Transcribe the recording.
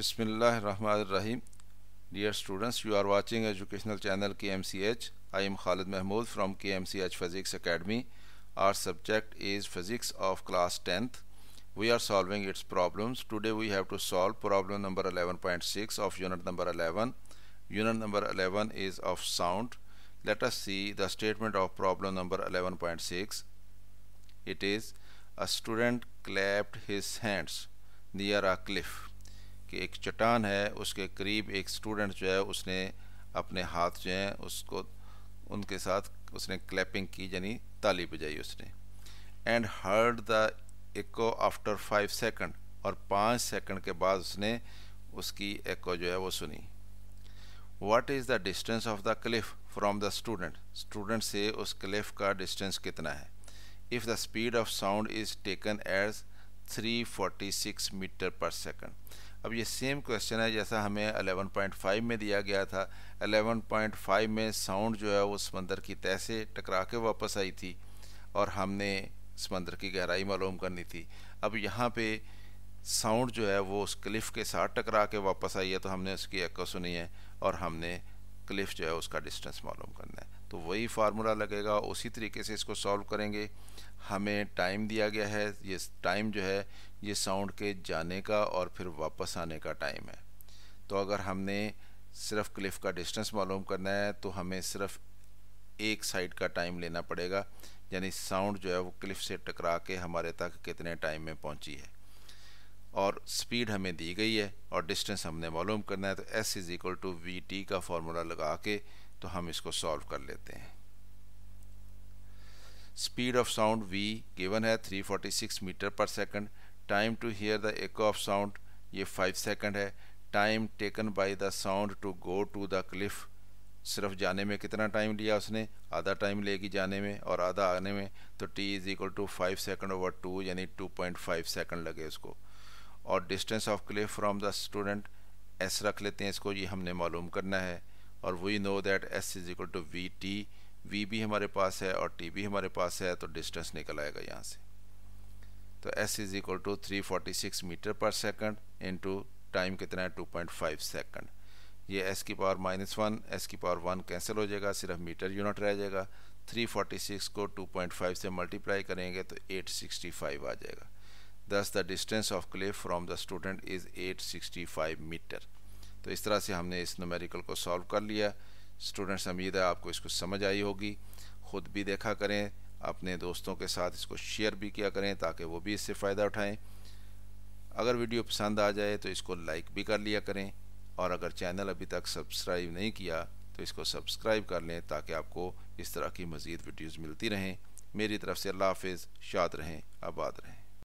Bismillahirrahmanirrahim. Dear students, you are watching educational channel KMCH. I am Khalid Mahmood from KMCH Physics Academy. Our subject is Physics of class 10th. We are solving its problems. Today we have to solve problem number 11.6 of unit number 11. Unit number 11 is of sound. Let us see the statement of problem number 11.6. It is a student clapped his hands near a cliff कि एक चट्टान है उसके करीब एक student जो है उसने अपने हाथ जो हैं उसको उनके साथ उसने क्लैपिंग की यानी ताली बजाई उसने and heard the echo after five second और पाँच सेकंड के बाद उसने उसकी एको जो है वो सुनी what is the distance of the cliff from the student student से उस क्लिफ़ का डिस्टेंस कितना है if the speed of sound is taken as 346 metre per second अब ये सेम क्वेश्चन है जैसा हमें 11.5 में दिया गया था 11.5 में साउंड जो है वो समंदर की तह से टकरा के वापस आई थी और हमने समंदर की गहराई मालूम करनी थी अब यहाँ पे साउंड जो है वो उस क्लिफ़ के साथ टकरा के वापस आई है तो हमने उसकी एक्को सुनी है और हमने क्लिफ़ जो है उसका डिस्टेंस मालूम करना है तो वही फार्मूला लगेगा उसी तरीके से इसको सॉल्व करेंगे हमें टाइम दिया गया है ये टाइम जो है ये साउंड के जाने का और फिर वापस आने का टाइम है तो अगर हमने सिर्फ क्लिफ का डिस्टेंस मालूम करना है तो हमें सिर्फ एक साइड का टाइम लेना पड़ेगा यानी साउंड जो है वो क्लिफ से टकरा के हमारे तक कितने टाइम में पहुंची है और स्पीड हमें दी गई है और डिस्टेंस हमने मालूम करना है तो s is equal to v t का फार्मूला लगा के तो हम इसको सॉल्व कर लेते हैं speed of sound v given है 346 metre per second time to hear the echo of sound ये 5 सेकंड है time taken by the sound to go to the cliff सिर्फ जाने में कितना टाइम लिया उसने आधा टाइम लेगी जाने में और आधा आने में तो t is equal to five second over two यानी टू पॉइंट फाइव सेकेंड लगे उसको और distance of cliff from the student s रख लेते हैं इसको ये हमने मालूम करना है और we know that s is equal to v t v भी हमारे पास है और टी भी हमारे पास है तो डिस्टेंस निकल आएगा यहाँ से तो s is equal to three forty six metre per second to time कितना है टू पॉइंट फाइव सेकंड ये एस की पावर माइनस वन एस की पावर वन कैंसिल हो जाएगा सिर्फ मीटर यूनिट रह जाएगा थ्री फोर्टी सिक्स को टू पॉइंट फाइव से मल्टीप्लाई करेंगे तो एट सिक्सटी फाइव आ जाएगा thus the distance of cliff from the student is eight sixty five metre तो इस तरह से हमने इस नोमेरिकल को सॉल्व कर लिया स्टूडेंट्स उम्मीद है आपको इसको समझ आई होगी ख़ुद भी देखा करें अपने दोस्तों के साथ इसको शेयर भी किया करें ताकि वो भी इससे फ़ायदा उठाएं अगर वीडियो पसंद आ जाए तो इसको लाइक भी कर लिया करें और अगर चैनल अभी तक सब्सक्राइब नहीं किया तो इसको सब्सक्राइब कर लें ताकि आपको इस तरह की मज़ीद वीडियोज़ मिलती रहें मेरी तरफ से अल्लाह हाफिज़ शाद रहें आबाद रहें